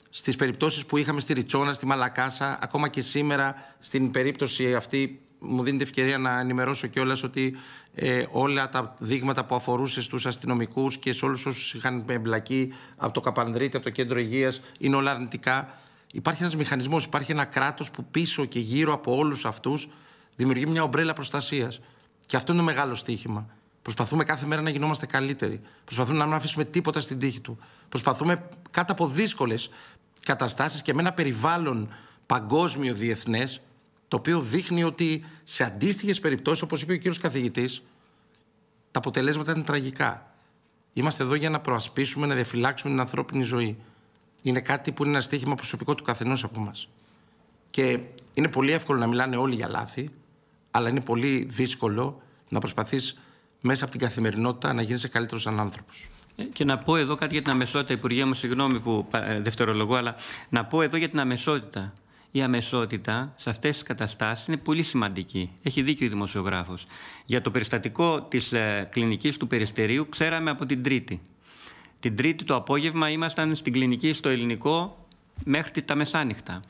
στις περιπτώσεις που είχαμε στη Ριτσόνα, στη Μαλακάσα, ακόμα και σήμερα στην περίπτωση αυτή μου δίνετε ευκαιρία να ενημερώσω κιόλας ότι ε, όλα τα δείγματα που αφορούσε στους αστυνομικούς και σε όλους όσους είχαν εμπλακεί από το Καπανδρίτη, από το κέντρο υγείας, είναι όλα αρνητικά. Υπάρχει ένας μηχανισμός, υπάρχει ένα κράτος που πίσω και γύρω από όλους αυτούς δημιουργεί μια ομπρέλα προστασίας. Και αυτό είναι το μεγάλο στοίχημα. Προσπαθούμε κάθε μέρα να γινόμαστε καλύτεροι. Προσπαθούμε να μην αφήσουμε τίποτα στην τύχη του. Προσπαθούμε κάτω από δύσκολες καταστάσεις και με ένα περιβάλλον παγκόσμιο διεθνές, το οποίο δείχνει ότι σε αντίστοιχες περιπτώσεις, όπως είπε ο κύριος καθηγητής, τα αποτελέσματα είναι τραγικά. Είμαστε εδώ για να προασπίσουμε, να διαφυλάξουμε την ανθρώπινη ζωή. Είναι κάτι που είναι ένα στίχημα προσωπικό του καθενός από εμά. Και είναι πολύ εύκολο να μιλάνε όλοι για λάθη, αλλά είναι πολύ δύσκολο να προσπαθείς μέσα από την καθημερινότητα να γίνει καλύτερος σαν άνθρωπος. Ε, και να πω εδώ κάτι για την αμεσότητα, Υπουργέ μου, συγγνώμη που ε, δευτερολογώ, αλλά να πω εδώ για την αμεσότητα η αμεσότητα σε αυτές τις καταστάσεις είναι πολύ σημαντική. Έχει δίκιο ο δημοσιογράφος. Για το περιστατικό της ε, κλινικής του Περιστερίου ξέραμε από την Τρίτη. Την Τρίτη το απόγευμα ήμασταν στην κλινική στο ελληνικό μέχρι τα μεσάνυχτα.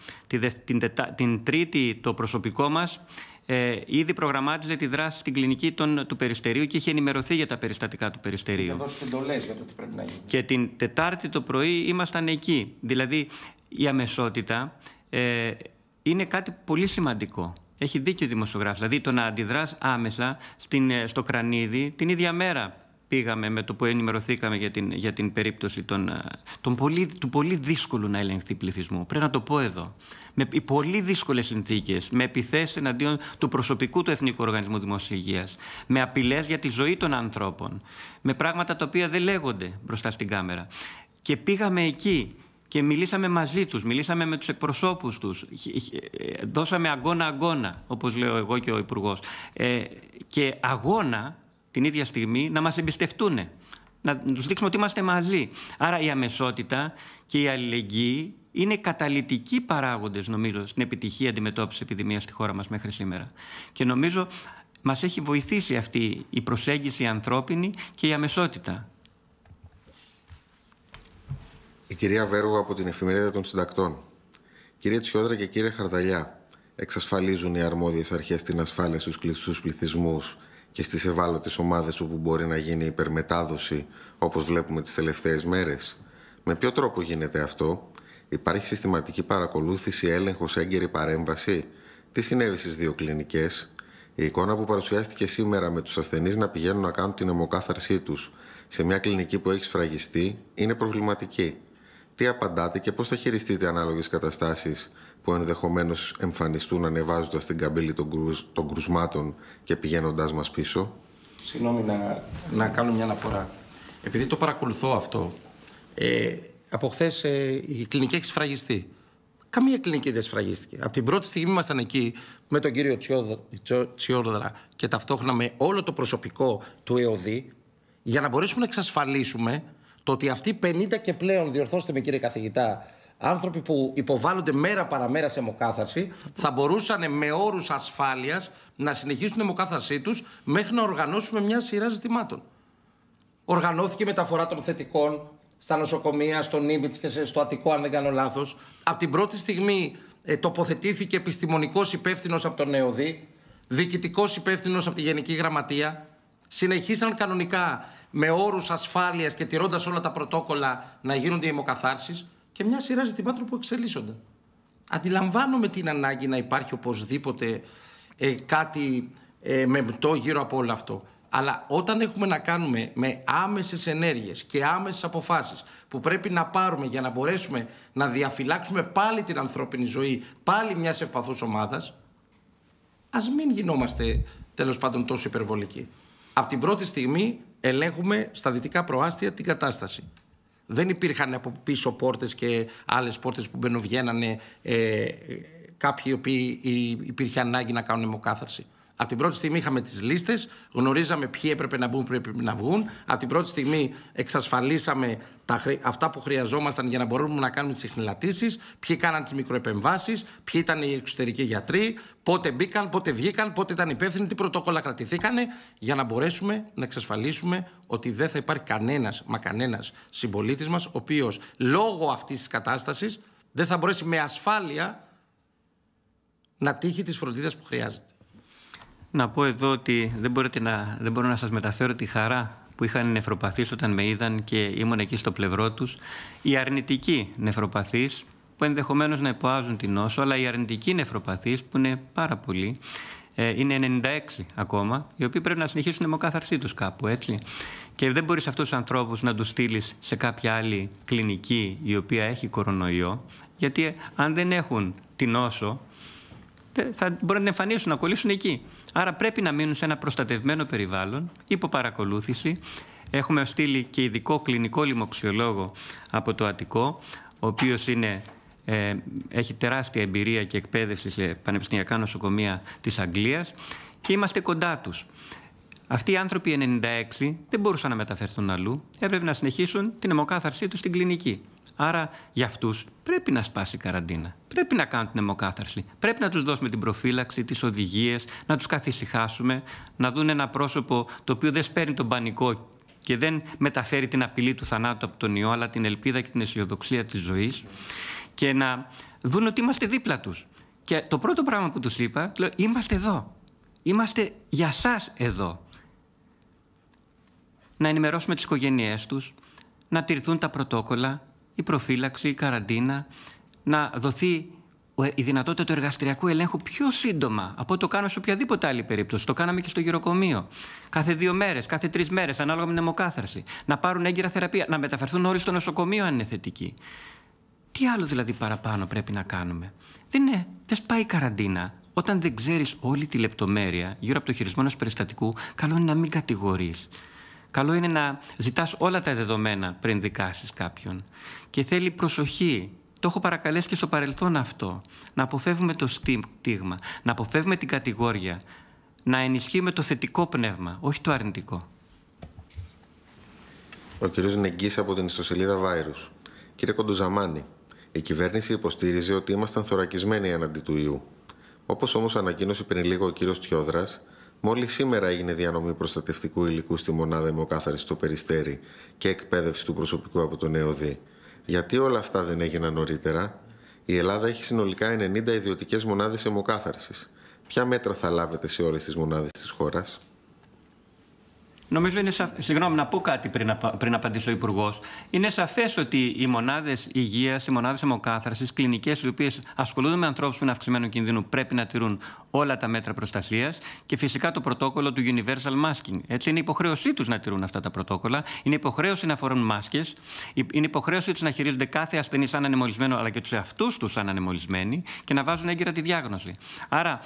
Την, Τρίτη το προσωπικό μας ε, ήδη προγραμμάτιζε τη δράση στην κλινική των, του Περιστερίου και είχε ενημερωθεί για τα περιστατικά του Περιστερίου. Και δώσει εντολές για το τι πρέπει να γίνει. Και την Τετάρτη το πρωί ήμασταν εκεί. Δηλαδή η αμεσότητα ε, είναι κάτι πολύ σημαντικό. Έχει δίκιο ο δημοσιογράφος. Δηλαδή το να αντιδράς άμεσα στην, ε, στο κρανίδι την ίδια μέρα πήγαμε με το που ενημερωθήκαμε για την, για την περίπτωση των, ε, των πολύ, του πολύ δύσκολου να ελεγχθεί πληθυσμού. Πρέπει να το πω εδώ. Με πολύ δύσκολες συνθήκες, με επιθέσεις εναντίον του προσωπικού του Εθνικού Οργανισμού Δημόσιας Υγείας, με απειλές για τη ζωή των ανθρώπων, με πράγματα τα οποία δεν λέγονται μπροστά στην κάμερα. Και πήγαμε εκεί και μιλήσαμε μαζί τους, μιλήσαμε με τους εκπροσώπους τους, ε, δώσαμε αγώνα-αγώνα, όπως λέω εγώ και ο υπουργός. Ε, και αγώνα την ίδια στιγμή να μας εμπιστευτούν, να τους δείξουμε ότι είμαστε μαζί. Άρα η αμεσότητα και η αλληλεγγύη είναι καταλητικοί παράγοντες, νομίζω, στην επιτυχή αντιμετώπιση επιδημίας στη χώρα μας μέχρι σήμερα. Και νομίζω μας έχει βοηθήσει αυτή η προσέγγιση ανθρώπινη και η αμεσότητα. Η κυρία Βέργο από την Εφημερίδα των Συντακτών. Κύριε Τσιόδρα και κύριε Χαρδαλιά, εξασφαλίζουν οι αρμόδιες αρχές την ασφάλεια στους κλειστούς πληθυσμούς και στις ευάλωτες ομάδες όπου μπορεί να γίνει υπερμετάδοση, όπως βλέπουμε τις τελευταίες μέρες. Με ποιο τρόπο γίνεται αυτό, υπάρχει συστηματική παρακολούθηση, έλεγχος, έγκαιρη παρέμβαση. Τι συνέβη στις δύο κλινικές, η εικόνα που παρουσιάστηκε σήμερα με τους ασθενείς να πηγαίνουν να κάνουν την αιμοκάθαρσή τους σε μια κλινική που έχει σφραγιστεί είναι προβληματική τι απαντάτε και πώς θα χειριστείτε ανάλογες καταστάσεις που ενδεχομένως εμφανιστούν ανεβάζοντας την καμπύλη των, κρουσ, των κρουσμάτων και πηγαίνοντάς μας πίσω. Συγγνώμη να, να κάνω μια αναφορά. Επειδή το παρακολουθώ αυτό, ε, από χθες ε, η κλινική έχει σφραγιστεί. Καμία κλινική δεν σφραγίστηκε. Από την πρώτη στιγμή ήμασταν εκεί με τον κύριο Τσιόρδρα και ταυτόχρονα με όλο το προσωπικό του ΕΟΔΗ για να μπορέσουμε να εξασφαλίσουμε το ότι αυτοί 50 και πλέον, διορθώστε με κύριε καθηγητά, άνθρωποι που υποβάλλονται μέρα παραμέρα σε αιμοκάθαρση θα μπορούσαν με όρους ασφάλειας να συνεχίσουν την αιμοκάθαρσή τους μέχρι να οργανώσουμε μια σειρά ζητημάτων. Οργανώθηκε η μεταφορά των θετικών στα νοσοκομεία, στο Νίμιτ και στο Αττικό αν δεν κάνω λάθος. Από την πρώτη στιγμή ε, τοποθετήθηκε επιστημονικός υπεύθυνος από τον νεοδί, διοικητικός υπεύθυνος από τη Γενική Γραμματεία, συνεχίσαν κανονικά με όρους ασφάλειας και τηρώντας όλα τα πρωτόκολλα να γίνονται οι και μια σειρά ζητημάτων που εξελίσσονται. Αντιλαμβάνομαι την ανάγκη να υπάρχει οπωσδήποτε ε, κάτι ε, μεμπτό γύρω από όλο αυτό. Αλλά όταν έχουμε να κάνουμε με άμεσες ενέργειες και άμεσες αποφάσεις που πρέπει να πάρουμε για να μπορέσουμε να διαφυλάξουμε πάλι την ανθρώπινη ζωή, πάλι μιας ευπαθούς ομάδας, ας μην γινόμαστε τέλος πάντων τόσο υπερβολικοί. Από την πρώτη στιγμή ελέγχουμε στα δυτικά προάστια την κατάσταση. Δεν υπήρχαν από πίσω πόρτες και άλλες πόρτες που μπαινοβγαίνανε ε, κάποιοι οποίοι ε, υπήρχε ανάγκη να κάνουν αιμοκάθαρση. Από την πρώτη στιγμή είχαμε τις λίστες, γνωρίζαμε ποιοι έπρεπε να μπουν, πρέπει να βγουν. Από την πρώτη στιγμή εξασφαλίσαμε τα, αυτά που χρειαζόμασταν για να μπορούμε να κάνουμε τις εχνηλατήσει, ποιοι κάναν τις μικροεπεμβάσεις, ποιοι ήταν οι εξωτερικοί γιατροί, πότε μπήκαν, πότε βγήκαν, πότε ήταν υπεύθυνοι, τι πρωτόκολλα κρατηθήκανε, για να μπορέσουμε να εξασφαλίσουμε ότι δεν θα υπάρχει κανένας, μα κανένας συμπολίτης μας, ο οποίος λόγω αυτής της κατάστασης δεν θα μπορέσει με ασφάλεια να τύχει τη φροντίδα που χρειάζεται. Να πω εδώ ότι δεν, μπορείτε δεν μπορώ να σας μεταφέρω τη χαρά που είχαν οι νεφροπαθείς όταν με είδαν και ήμουν εκεί στο πλευρό τους. Οι αρνητικοί νεφροπαθείς που ενδεχομένως να υποάζουν την νόσο, αλλά οι αρνητικοί νεφροπαθείς που είναι πάρα πολλοί, ε, είναι 96 ακόμα, οι οποίοι πρέπει να συνεχίσουν αιμοκάθαρσή τους κάπου, έτσι. Και δεν μπορείς αυτούς τους ανθρώπους να τους στείλεις σε κάποια άλλη κλινική η οποία έχει κορονοϊό, γιατί αν δεν έχουν την νόσο θα μπορεί να την εμφανίσουν, να κολλήσουν εκεί. Άρα πρέπει να μείνουν σε ένα προστατευμένο περιβάλλον, υπό παρακολούθηση. Έχουμε στείλει και ειδικό κλινικό λοιμοξιολόγο από το Αττικό, ο οποίος είναι ε, έχει τεράστια εμπειρία και εκπαίδευση σε πανεπιστημιακά νοσοκομεία της Αγγλίας και είμαστε κοντά τους. Αυτοί οι άνθρωποι 96 δεν μπορούσαν να μεταφερθούν αλλού, έπρεπε να συνεχίσουν την αιμοκάθαρσή τους στην κλινική. Άρα για αυτούς πρέπει να σπάσει η καραντίνα. Πρέπει να κάνουν την αιμοκάθαρση. Πρέπει να τους δώσουμε την προφύλαξη, τις οδηγίες, να τους καθησυχάσουμε, να δουν ένα πρόσωπο το οποίο δεν σπέρνει τον πανικό και δεν μεταφέρει την απειλή του θανάτου από τον ιό, αλλά την ελπίδα και την αισιοδοξία της ζωής. Και να δουν ότι είμαστε δίπλα τους. Και το πρώτο πράγμα που τους είπα, λέω, είμαστε εδώ. Είμαστε για σας εδώ. Να ενημερώσουμε τις οικογένειε τους, να τηρηθούν τα πρωτόκολλα, η προφύλαξη, η καραντίνα, να δοθεί η δυνατότητα του εργαστηριακού ελέγχου πιο σύντομα από ό,τι το κάνω σε οποιαδήποτε άλλη περίπτωση. Το κάναμε και στο γυροκομείο. Κάθε δύο μέρες, κάθε τρεις μέρες, ανάλογα με την Να πάρουν έγκυρα θεραπεία, να μεταφερθούν όλοι στο νοσοκομείο αν είναι θετικοί. Τι άλλο δηλαδή παραπάνω πρέπει να κάνουμε. Δεν, είναι, δεν σπάει η καραντίνα. Όταν δεν ξέρεις όλη τη λεπτομέρεια γύρω από το χειρισμό ενός περιστατικού, καλό είναι να μην κατηγορείς. Καλό είναι να ζητάς όλα τα δεδομένα πριν δικάσεις κάποιον. Και θέλει προσοχή. Το έχω παρακαλέσει και στο παρελθόν αυτό. Να αποφεύγουμε το στίγμα, να αποφεύγουμε την κατηγόρια, να ενισχύουμε το θετικό πνεύμα, όχι το αρνητικό. Ο κ. Νεγκής από την ιστοσελίδα Βάιρους. Κύριε Κοντουζαμάνη, η κυβέρνηση υποστήριζε ότι ήμασταν θωρακισμένοι έναντι του ιού. Όπως όμως ανακοίνωσε πριν λίγο ο κ. Τιόδρας, Μόλις σήμερα έγινε διανομή προστατευτικού υλικού στη μονάδα αιμοκάθαρη στο Περιστέρι και εκπαίδευση του προσωπικού από τον ΕΟΔΗ. Γιατί όλα αυτά δεν έγιναν νωρίτερα, η Ελλάδα έχει συνολικά 90 ιδιωτικές μονάδες αιμοκάθαρση. Ποια μέτρα θα λάβετε σε όλες τις μονάδες της χώρας. Νομίζω είναι Συγγνώμη, να πω κάτι πριν, απα... πριν απαντήσει ο Υπουργός. Είναι σαφές ότι οι μονάδες υγείας, οι μονάδες αιμοκάθαρση, κλινικές, οι οποίες ασχολούνται με ανθρώπους με αυξημένο κινδύνο, πρέπει να τηρούν όλα τα μέτρα προστασίας και φυσικά το πρωτόκολλο του Universal Masking. Έτσι, είναι υποχρέωσή τους να τηρούν αυτά τα πρωτόκολλα. Είναι υποχρέωση να φορούν μάσκες. Είναι υποχρέωσή τους να χειρίζονται κάθε ασθενή σαν ανεμολισμένο, αλλά και τους εαυτούς τους σαν ανεμολισμένοι και να βάζουν έγκυρα τη διάγνωση. Άρα,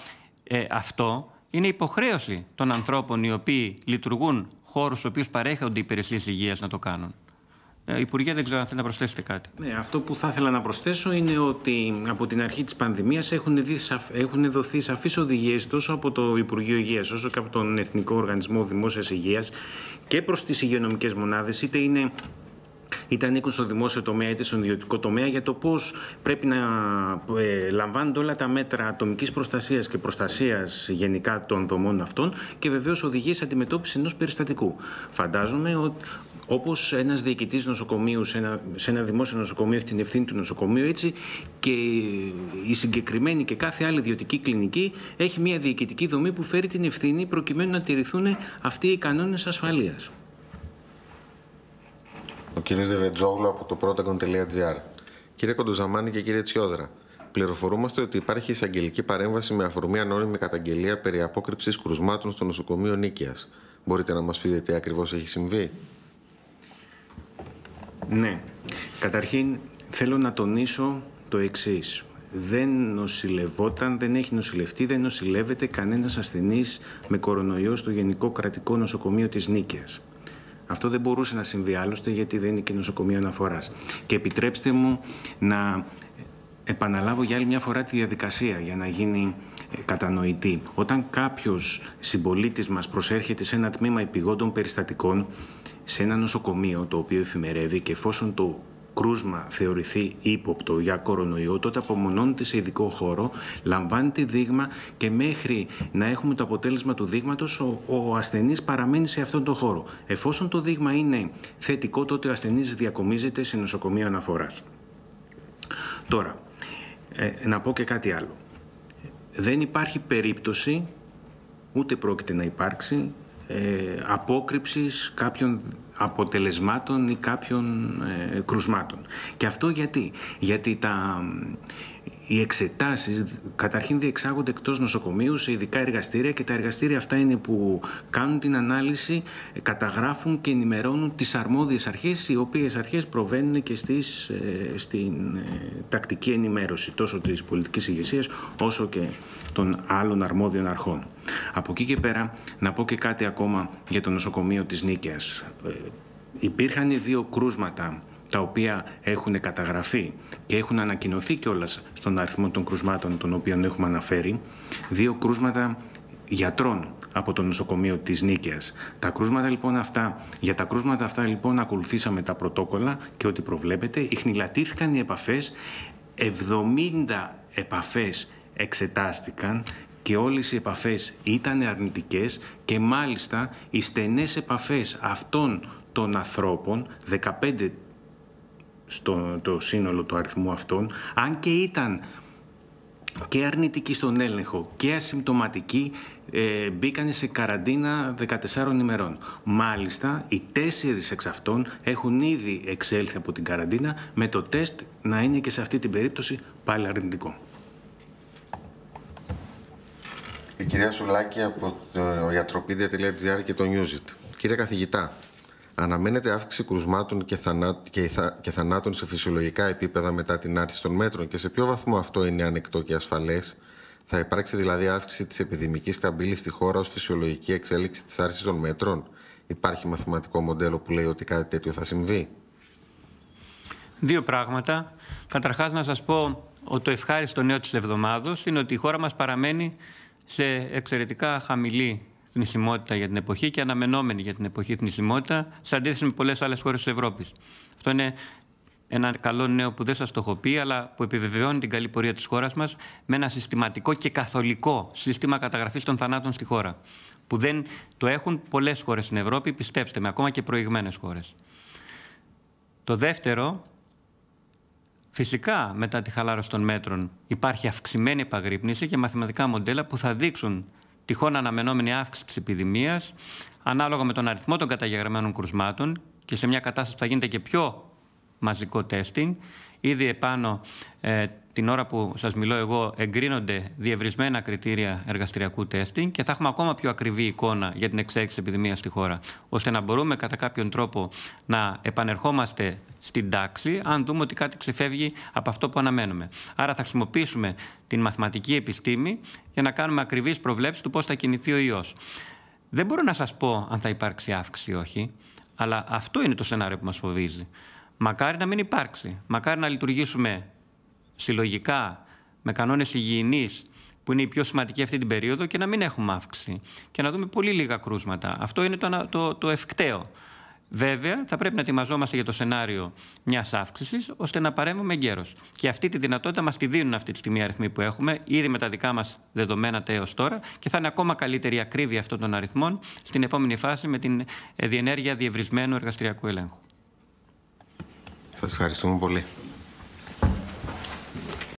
ε, αυτό είναι υποχρέωση των ανθρώπων οι οποίοι λειτουργούν χώρους στους οποίους παρέχονται υπηρεσίες υγείας να το κάνουν. Ε, Υπουργέ, δεν ξέρω αν θέλετε να προσθέσετε κάτι. Ναι, αυτό που θα ήθελα να προσθέσω είναι ότι από την αρχή της πανδημίας έχουν, έχουν δοθεί σαφείς οδηγίες τόσο από το Υπουργείο Υγείας όσο και από τον Εθνικό Οργανισμό Δημόσιας Υγείας και προς τις υγειονομικές μονάδες, είτε είναι ήταν ανήκουν στο δημόσιο τομέα είτε στον ιδιωτικό τομέα, για το πώς πρέπει να ε, λαμβάνονται όλα τα μέτρα ατομικής προστασίας και προστασίας γενικά των δομών αυτών και βεβαίως οδηγίε αντιμετώπιση ενός περιστατικού. Φαντάζομαι ότι Όπως ένας διοικητής νοσοκομείου σε ένα, σε ένα δημόσιο νοσοκομείο έχει την ευθύνη του νοσοκομείου, έτσι και η συγκεκριμένη και κάθε άλλη ιδιωτική κλινική έχει μια διοικητική δομή που φέρει την ευθύνη προκειμένου να τηρηθούν αυτοί οι κανόνες ασφαλείας. Ο κ. Δεβετζόγλου από το Protagon.gr. Κύριε Κοντοζαμάνη και κύριε Τσιόδρα, πληροφορούμαστε ότι υπάρχει εισαγγελική παρέμβαση με αφορμή ανώνυμη καταγγελία περί απόκρυψης κρουσμάτων στο νοσοκομείο Νίκαιας. Μπορείτε να μας πείτε τι ακριβώς έχει συμβεί. Ναι. Καταρχήν θέλω να τονίσω το εξής. Δεν νοσηλευόταν, δεν έχει νοσηλευτεί, δεν νοσηλεύεται κανένας ασθενής με κορονοϊό στο Γενικό Κρατικό Νοσοκομείο της Νίκαιας. Αυτό δεν μπορούσε να συμβεί άλλωστε γιατί δεν είναι και νοσοκομείο αναφοράς. Και επιτρέψτε μου να επαναλάβω για άλλη μια φορά τη διαδικασία για να γίνει ε, κατανοητή. Όταν κάποιος συμπολίτης μας προσέρχεται σε ένα τμήμα επιγόντων περιστατικών, σε ένα νοσοκομείο το οποίο εφημερεύει και εφόσον το κρούσμα θεωρηθεί ύποπτο για κορονοϊό, τότε απομονώνεται σε ειδικό χώρο, λαμβάνεται δείγμα και μέχρι να έχουμε το αποτέλεσμα του δείγματος, ο, ο ασθενής παραμένει σε αυτόν τον χώρο. Εφόσον το δείγμα είναι θετικό, τότε ο ασθενής διακομίζεται σε νοσοκομείο αναφοράς. Τώρα, ε, να πω και κάτι άλλο. Δεν υπάρχει περίπτωση, ούτε πρόκειται να υπάρξει, ε, απόκρυψης κάποιων αποτελεσμάτων ή κάποιων ε, κρουσμάτων. Και αυτό γιατί. Γιατί τα, οι εξετάσεις καταρχήν διεξάγονται εκτός νοσοκομείου σε ειδικά εργαστήρια και τα εργαστήρια αυτά είναι που κάνουν την ανάλυση, καταγράφουν και ενημερώνουν τις αρμόδιες αρχές οι οποίες αρχές προβαίνουν και στις, ε, στην ε, τακτική ενημέρωση τόσο της πολιτικής ηγεσίας όσο και των άλλων αρμόδιων αρχών. Από εκεί και πέρα να πω και κάτι ακόμα για το νοσοκομείο της Νίκαιας. Ε, υπήρχαν δύο κρούσματα τα οποία έχουν καταγραφεί και έχουν ανακοινωθεί κιόλας στον αριθμό των κρουσμάτων των οποίων έχουμε αναφέρει, δύο κρούσματα γιατρών από το νοσοκομείο της Νίκαιας. Τα κρούσματα λοιπόν αυτά, για τα κρούσματα αυτά λοιπόν ακολουθήσαμε τα πρωτόκολλα και ό,τι προβλέπετε, ιχνηλατήθηκαν οι επαφές, 70 επαφές εξετάστηκαν και όλες οι επαφές ήταν αρνητικές και μάλιστα οι στενές επαφές αυτών των ανθρώπων, 15 στο το σύνολο του αριθμού αυτών, αν και ήταν και αρνητικοί στον έλεγχο και ασυμπτωματικοί ε, μπήκαν σε καραντίνα 14 ημερών. Μάλιστα, οι τέσσερις εξ αυτών έχουν ήδη εξέλθει από την καραντίνα με το τεστ να είναι και σε αυτή την περίπτωση πάλι αρνητικό. Η κυρία Σουλάκη από το ιατροπίδια.gr και το Newsit. Κύριε καθηγητά, Αναμένεται αύξηση κρουσμάτων και, θανά... και, θα... και θανάτων σε φυσιολογικά επίπεδα μετά την άρση των μέτρων και σε ποιο βαθμό αυτό είναι ανεκτό και ασφαλές. Θα υπάρξει δηλαδή αύξηση της επιδημικής καμπύλης στη χώρα ως φυσιολογική εξέλιξη της άρσης των μέτρων. Υπάρχει μαθηματικό μοντέλο που λέει ότι κάτι τέτοιο θα συμβεί. Δύο πράγματα. Καταρχάς, να σας πω ότι το ευχάριστο νέο της εβδομάδα είναι ότι η χώρα μας παραμένει σε εξαιρετικά χαμηλή την για την εποχή και αναμενόμενη για την εποχή θνησιμότητα... χυμότητα, σε αντίθεση με πολλές άλλες χώρες της Ευρώπης. Αυτό είναι ένα καλό νέο που δεν σας το έχω πει, αλλά που επιβεβαιώνει την καλή πορεία της χώρας μας με ένα συστηματικό και καθολικό σύστημα καταγραφής των θανάτων στη χώρα. Που δεν το έχουν πολλές χώρες στην Ευρώπη, πιστέψτε με, ακόμα και προηγμένες χώρες. Το δεύτερο, Φυσικά, μετά τη χαλάρωση των μέτρων, υπάρχει αυξημένη επαγρύπνηση και μαθηματικά μοντέλα που θα δείξουν τυχόν αναμενόμενη αύξηση της επιδημίας ανάλογα με τον αριθμό των καταγεγραμμένων κρουσμάτων και σε μια κατάσταση που θα γίνεται και πιο μαζικό τέστινγκ. Ήδη επάνω ε, την ώρα που σας μιλώ εγώ εγκρίνονται διευρυσμένα κριτήρια εργαστηριακού τέστινγκ και θα έχουμε ακόμα πιο ακριβή εικόνα για την εξέλιξη επιδημίας στη χώρα, ώστε να μπορούμε κατά κάποιον τρόπο να επανερχόμαστε στην τάξη αν δούμε ότι κάτι ξεφεύγει από αυτό που αναμένουμε. Άρα θα χρησιμοποιήσουμε την μαθηματική επιστήμη για να κάνουμε ακριβείς προβλέψεις του πώς θα κινηθεί ο ιός. Δεν μπορώ να σας πω αν θα υπάρξει αύξηση όχι, αλλά αυτό είναι το σενάριο που μας φοβίζει. Μακάρι να μην υπάρξει. Μακάρι να λειτουργήσουμε συλλογικά, με κανόνες υγιεινής, που είναι η πιο σημαντική αυτή την περίοδο και να μην έχουμε αύξηση και να δούμε πολύ λίγα κρούσματα. Αυτό είναι το, το, το ευκταίο. Βέβαια, θα πρέπει να ετοιμαζόμαστε για το σενάριο μιας αύξησης, ώστε να παρέμβουμε εγκαίρως. Και αυτή τη δυνατότητα μας τη δίνουν αυτή τη στιγμή οι αριθμοί που έχουμε, ήδη με τα δικά μας δεδομένα τα τώρα, και θα είναι ακόμα καλύτερη η ακρίβεια αυτών των αριθμών στην επόμενη φάση με την ε, διενέργεια διευρισμένου εργαστηριακού ελέγχου. Σας ευχαριστούμε πολύ.